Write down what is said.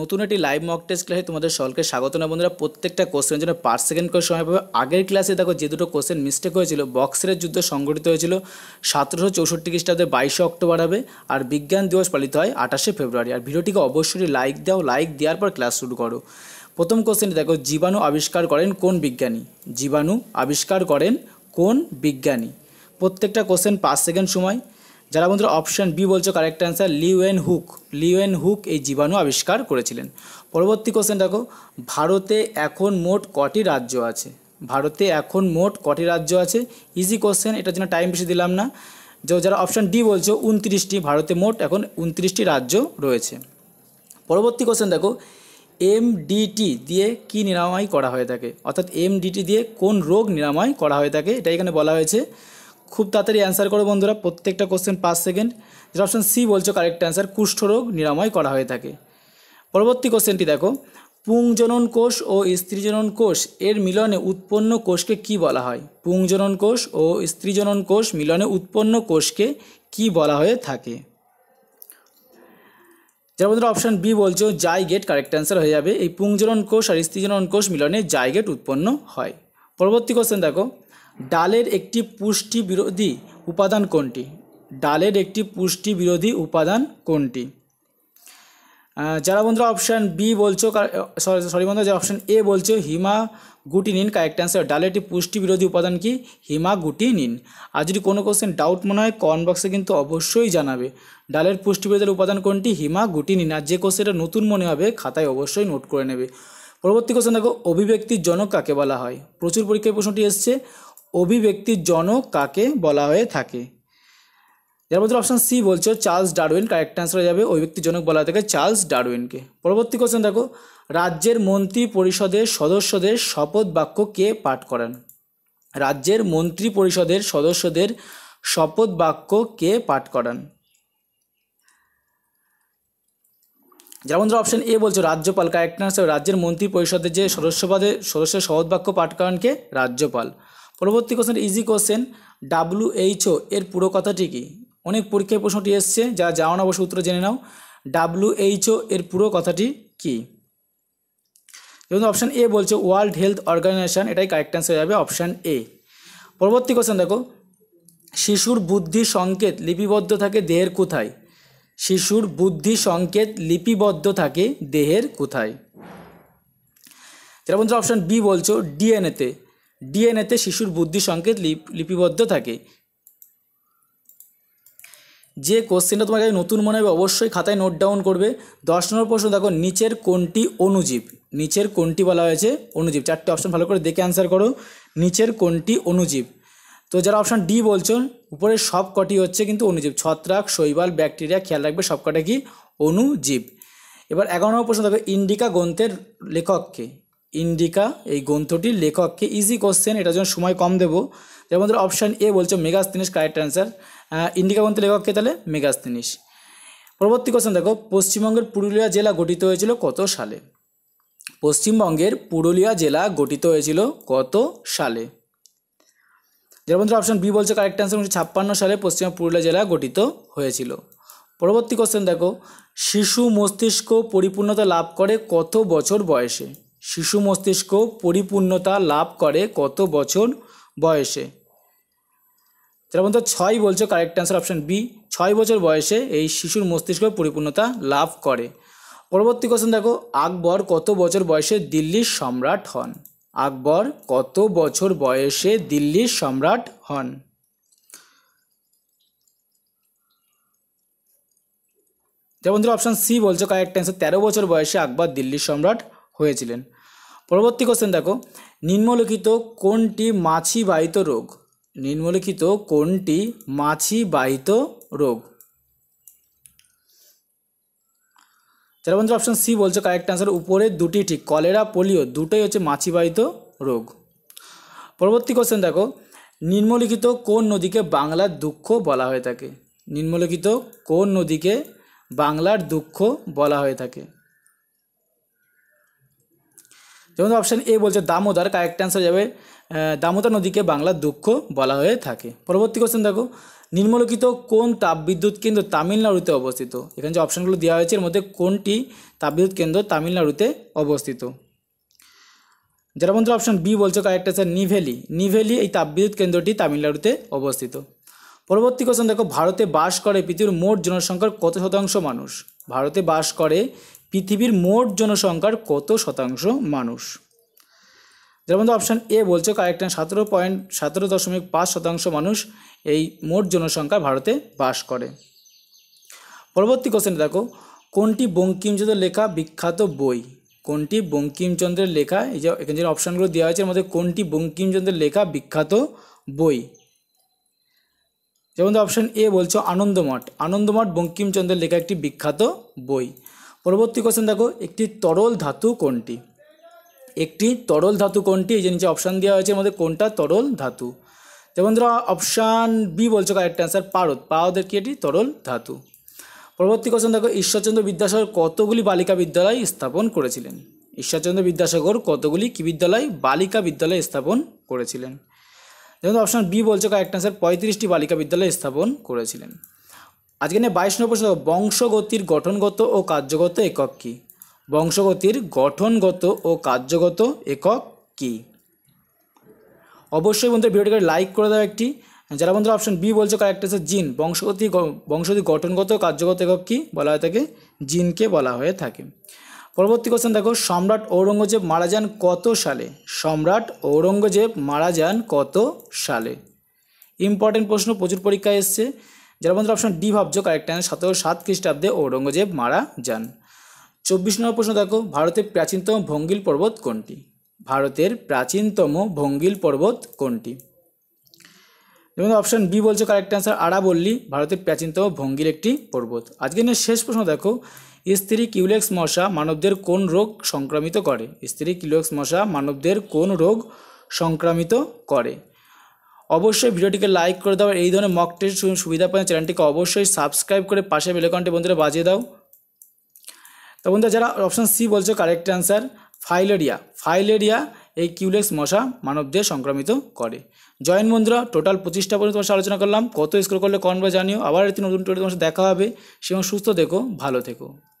নতুন একটি live mock test ক্লাসে তোমাদের সকলকে স্বাগত না বন্ধুরা প্রত্যেকটা কোশ্চেন জন্য পার সেকেন্ড করে সময় পাবে আগের ক্লাসে দেখো যে দুটো কোশ্চেন মিস্টেক হয়েছিল বক্সের যুদ্ধ সংঘটিত হয়েছিল সতেরোশো চৌষট্টি খ্রিস্টাব্দে বাইশে অক্টোবর হবে আর বিজ্ঞান দিবস পালিত হয় আঠাশে ফেব্রুয়ারি আর ভিডিওটিকে অবশ্যই লাইক দাও লাইক দেওয়ার পর ক্লাস শুরু করো প্রথম কোশ্চেনটি দেখো জীবাণু আবিষ্কার করেন কোন বিজ্ঞানী জীবাণু আবিষ্কার করেন কোন বিজ্ঞানী প্রত্যেকটা কোশ্চেন পাঁচ সেকেন্ড সময় যারা বন্ধুরা অপশন বি বলছো correct answer Leeuwenhoek Leeuwenhoek এই জীবাণু আবিষ্কার করেছিলেন পরবর্তী কোশ্চেন দেখো ভারতে এখন মোট কটি রাজ্য আছে ভারতে এখন মোট কটি রাজ্য আছে ইজি কোশ্চেন এটার জন্য টাইম বেশি দিলাম না যে যারা অপশান ডি বলছো উনত্রিশটি ভারতে মোট এখন উনত্রিশটি রাজ্য রয়েছে পরবর্তী কোশ্চেন দেখো এমডিটি দিয়ে কি নিরাময় করা হয়ে থাকে অর্থাৎ এমডিটি দিয়ে কোন রোগ নিরাময় করা হয়ে থাকে এটা এখানে বলা হয়েছে খুব তাড়াতাড়ি অ্যান্সার করো বন্ধুরা প্রত্যেকটা কোশ্চেন পাঁচ সেকেন্ড যেটা অপশান সি বলছো কারেক্ট অ্যান্সার কুষ্ঠরোগ নিরাময় করা হয়ে থাকে পরবর্তী কোশ্চেনটি দেখো পুংজনন কোষ ও স্ত্রীজনন কোষ এর মিলনে উৎপন্ন কোষকে কি বলা হয় পুংজনন কোষ ও স্ত্রীজনন কোষ মিলনে উৎপন্ন কোষকে কি বলা হয়ে থাকে যার মধ্যে অপশান বি বলছো জাইগেট কারেক্ট অ্যান্সার হয়ে যাবে এই পুংজনন কোষ আর স্ত্রীজনন কোষ মিলনে জাইগেট উৎপন্ন হয় পরবর্তী কোশ্চেন দেখো ডালের একটি পুষ্টি বিরোধী উপাদান কোনটি ডালের একটি পুষ্টি বিরোধী উপাদান কোনটি যারা বন্ধুরা অপশান বি বলছো সরি বন্ধু যারা অপশান এ বলছো হিমা গুটি নিন কারেক্ট অ্যান্সার ডালের একটি পুষ্টি বিরোধী উপাদান কি হিমা গুটি নিন আর যদি কোনো কোশ্চেন ডাউট মনে হয় কমেন্ট বক্সে কিন্তু অবশ্যই জানাবে ডালের পুষ্টি বিরোধের উপাদান কোনটি হিমা গুটি নিন আর যে কোশ্চেনটা নতুন মনে হবে খাতায় অবশ্যই নোট করে নেবে পরবর্তী কোশ্চেন দেখো অভিব্যক্তির জনক কাকে বলা হয় প্রচুর পরীক্ষায় প্রশ্নটি এসছে অভিব্যক্তির জনক কাকে বলা হয়ে থাকে এর মধ্যে অপশান সি বলছো চার্লস ডারউইন কারেক্ট অ্যান্সার হয়ে যাবে অভিব্যক্তির জনক বলা থাকে চার্লস ডারউইনকে পরবর্তী কোশ্চেন দেখো রাজ্যের মন্ত্রী পরিষদের সদস্যদের শপথ বাক্য কে পাঠ করান রাজ্যের মন্ত্রী পরিষদের সদস্যদের শপথ বাক্য কে পাঠ করান যেমন ধরো অপশন এ বলছো রাজ্যপাল কারেক্ট অ্যান্সার রাজ্যের মন্ত্রী পরিষদের যে সদস্যপদে সদস্যের শপথ বাক্য পাঠ কে রাজ্যপাল পরবর্তী কোশ্চেন ইজি কোশ্চেন ডাব্লুএইচও এর পুরো কথাটি কি অনেক পরীক্ষায় প্রশ্নটি এসছে যা যাও না অবশ্যই উত্তর জেনে নাও ডাব্লুএইচও এর পুরো কথাটি কি যেমন অপশান এ বলছে ওয়ার্ল্ড হেলথ অর্গানাইজেশন এটাই কারেক্ট অ্যান্সার যাবে অপশান এ পরবর্তী কোশ্চেন দেখো শিশুর বুদ্ধি সংকেত লিপিবদ্ধ থাকে দেহের কোথায় শিশুর বুদ্ধি সংকেত লিপিবদ্ধ থাকে দেহের কোথায় যেটা বন্ধুরা অপশান বি বলছো ডিএনএতে ডিএনএতে শিশুর বুদ্ধি সংকেত লিপিবদ্ধ থাকে যে কোশ্চেনটা তোমার কাছে নতুন মনে হবে অবশ্যই খাতায় নোট ডাউন করবে দশ নম্বর প্রশ্ন দেখো নিচের কোনটি অনুজীব নিচের কোনটি বলা হয়েছে অনুজীব চারটি অপশন ভালো করে দেখে অ্যান্সার করো নিচের কোনটি অনুজীব তো যারা অপশান ডি বলছো উপরের সব কটি হচ্ছে কিন্তু অনুজীব ছত্রাক শৈবাল ব্যাকটেরিয়া খেয়াল রাখবে সব কটা কি অনুজীব এবার এগারো নম্বর প্রশ্ন দেখো ইন্ডিকা গ্রন্থের লেখককে ইন্ডিকা এই গ্রন্থটির লেখককে ইজি কোশ্চেন এটার জন্য সময় কম দেবো যেমন ধরো অপশান এ বলছে মেগাস্তিনিস কারেক্ট অ্যান্সার ইন্ডিকা গ্রন্থের লেখককে তাহলে মেগাস্তিনিস পরবর্তী কোশ্চেন দেখো পশ্চিমবঙ্গের পুরুলিয়া জেলা গঠিত হয়েছিল কত সালে পশ্চিমবঙ্গের পুরুলিয়া জেলা গঠিত হয়েছিল কত সালে যেমন ধরো অপশান বি বলছে কারেক্ট অ্যান্সার উনিশশো ছাপ্পান্ন সালে পশ্চিম পুরুলিয়া জেলা গঠিত হয়েছিল পরবর্তী কোশ্চেন দেখো শিশু মস্তিষ্ক পরিপূর্ণতা লাভ করে কত বছর বয়সে শিশু মস্তিষ্ক পরিপূর্ণতা লাভ করে কত বছর বয়সে তাহলে বন্ধু ছয় বলছে কারেক্ট অ্যান্সার অপশান বি ছয় বছর বয়সে এই শিশুর মস্তিষ্ক পরিপূর্ণতা লাভ করে পরবর্তী কোশ্চেন দেখো আকবর কত বছর বয়সে দিল্লির সম্রাট হন আকবর কত বছর বয়সে দিল্লির সম্রাট হন যেমন ধরো অপশান সি বলছো কারেক্ট অ্যান্সার তেরো বছর বয়সে আকবর দিল্লির সম্রাট হয়েছিলেন পরবর্তী কোশ্চেন দেখো নিম্নলিখিত কোনটি মাছি বাহিত রোগ নিম্নলিখিত কোনটি মাছি বাহিত রোগ চার বন্ধু অপশন সি বলছে কারেক্ট অ্যান্সার উপরে দুটি ঠিক কলেরা পোলিও দুটোই হচ্ছে মাছিবাহিত রোগ পরবর্তী কোশ্চেন দেখো নিম্নলিখিত কোন নদীকে বাংলার দুঃখ বলা হয়ে থাকে নিম্নলিখিত কোন নদীকে বাংলার দুঃখ বলা হয়ে থাকে যেমন অপশান এ বলছে দামোদর কারেক্ট অ্যান্সার যাবে দামোদর নদীকে বাংলার দুঃখ বলা হয়ে থাকে পরবর্তী কোশ্চেন দেখো নিম্নলিখিত কোন তাপবিদ্যুৎ কেন্দ্র তামিলনাড়ুতে অবস্থিত এখানে যে অপশানগুলো দেওয়া হয়েছে এর মধ্যে কোনটি তাপবিদ্যুৎ কেন্দ্র তামিলনাড়ুতে অবস্থিত যারা বন্ধুরা অপশান বি বলছে কারেক্ট অ্যান্সার নিভেলি নিভেলি এই তাপবিদ্যুৎ কেন্দ্রটি তামিলনাড়ুতে অবস্থিত পরবর্তী কোশ্চেন দেখো ভারতে বাস করে পৃথিবীর মোট জনসংখ্যার কত শতাংশ মানুষ ভারতে বাস করে পৃথিবীর মোট জনসংখ্যার কত শতাংশ মানুষ যেমন অপশান এ বলছে কারেক্ট সতেরো পয়েন্ট সতেরো দশমিক পাঁচ শতাংশ মানুষ এই মোট জনসংখ্যা ভারতে বাস করে পরবর্তী কোশ্চেন দেখো কোনটি বঙ্কিমচন্দ্রের লেখা বিখ্যাত বই কোনটি বঙ্কিমচন্দ্রের লেখা এই যে এখানে যে অপশানগুলো দেওয়া হয়েছে এর মধ্যে কোনটি বঙ্কিমচন্দ্রের লেখা বিখ্যাত বই যেমন অপশান এ বলছো আনন্দমঠ আনন্দমঠ বঙ্কিমচন্দ্রের লেখা একটি বিখ্যাত বই পরবর্তী কোশ্চেন দেখো একটি তরল ধাতু কোনটি একটি তরল ধাতু কোনটি এই যে নিচে অপশান দেওয়া হয়েছে আমাদের কোনটা তরল ধাতু যেমন ধরো অপশান বি বলছো কারেক্ট অ্যান্সার পারদ পারদের কি এটি তরল ধাতু পরবর্তী কোশ্চেন দেখো ঈশ্বরচন্দ্র বিদ্যাসাগর কতগুলি বালিকা বিদ্যালয় স্থাপন করেছিলেন ঈশ্বরচন্দ্র বিদ্যাসাগর কতগুলি কি বিদ্যালয় বালিকা বিদ্যালয় স্থাপন করেছিলেন যেমন অপশান বি বলছো কারেক্ট অ্যান্সার পঁয়ত্রিশটি বালিকা বিদ্যালয় স্থাপন করেছিলেন আজকে নিয়ে বাইশ নম্বর প্রশ্ন বংশগতির গঠনগত ও কার্যগত একক কী বংশগতির গঠনগত ও কার্যগত একক কী অবশ্যই বন্ধুরা ভিডিওটিকে লাইক করে দেওয়া একটি যারা বন্ধুরা অপশন বি বলছে কারেক্ট আছে জিন বংশগতি বংশগতি গঠনগত কার্যগত একক কী বলা হয়ে থাকে জিনকে বলা হয়ে থাকে পরবর্তী কোশ্চেন দেখো সম্রাট ঔরঙ্গজেব মারা যান কত সালে সম্রাট ঔরঙ্গজেব মারা যান কত সালে ইম্পর্টেন্ট প্রশ্ন প্রচুর পরীক্ষায় এসছে যারা বন্ধুরা অপশন ডি ভাবছো কারেক্ট অ্যান্সার সতেরো সাত খ্রিস্টাব্দে ঔরঙ্গজেব মারা যান চব্বিশ নম্বর প্রশ্ন দেখো ভারতের প্রাচীনতম ভঙ্গিল পর্বত কোনটি ভারতের প্রাচীনতম ভঙ্গিল পর্বত কোনটি যেমন অপশন বি বলছো কারেক্ট অ্যান্সার আরাবল্লী ভারতের প্রাচীনতম ভঙ্গির একটি পর্বত আজকের শেষ প্রশ্ন দেখো স্ত্রী কিউলেক্স মশা মানবদের কোন রোগ সংক্রামিত করে স্ত্রী কিউলেক্স মশা মানবদের কোন রোগ সংক্রামিত করে অবশ্যই ভিডিওটিকে লাইক করে দাও এই ধরনের মক টেস্ট সুবিধা পেলে চ্যানেলটিকে অবশ্যই সাবস্ক্রাইব করে পাশে বেলেকনটি বন্ধুরা বাজিয়ে দাও তো বন্ধুরা যারা অপশান সি বলছে কারেক্ট অ্যান্সার ফাইলেরিয়া ফাইলেরিয়া এই কিউলেক্স মশা মানব দেহে সংক্রামিত করে জয়েন বন্ধুরা টোটাল পঁচিশটা পর্যন্ত তোমার আলোচনা করলাম কত স্কোর করলে কনবা জানিও আবার একটি নতুন টোটো তোমার দেখা হবে সেরকম সুস্থ দেখো ভালো থেকো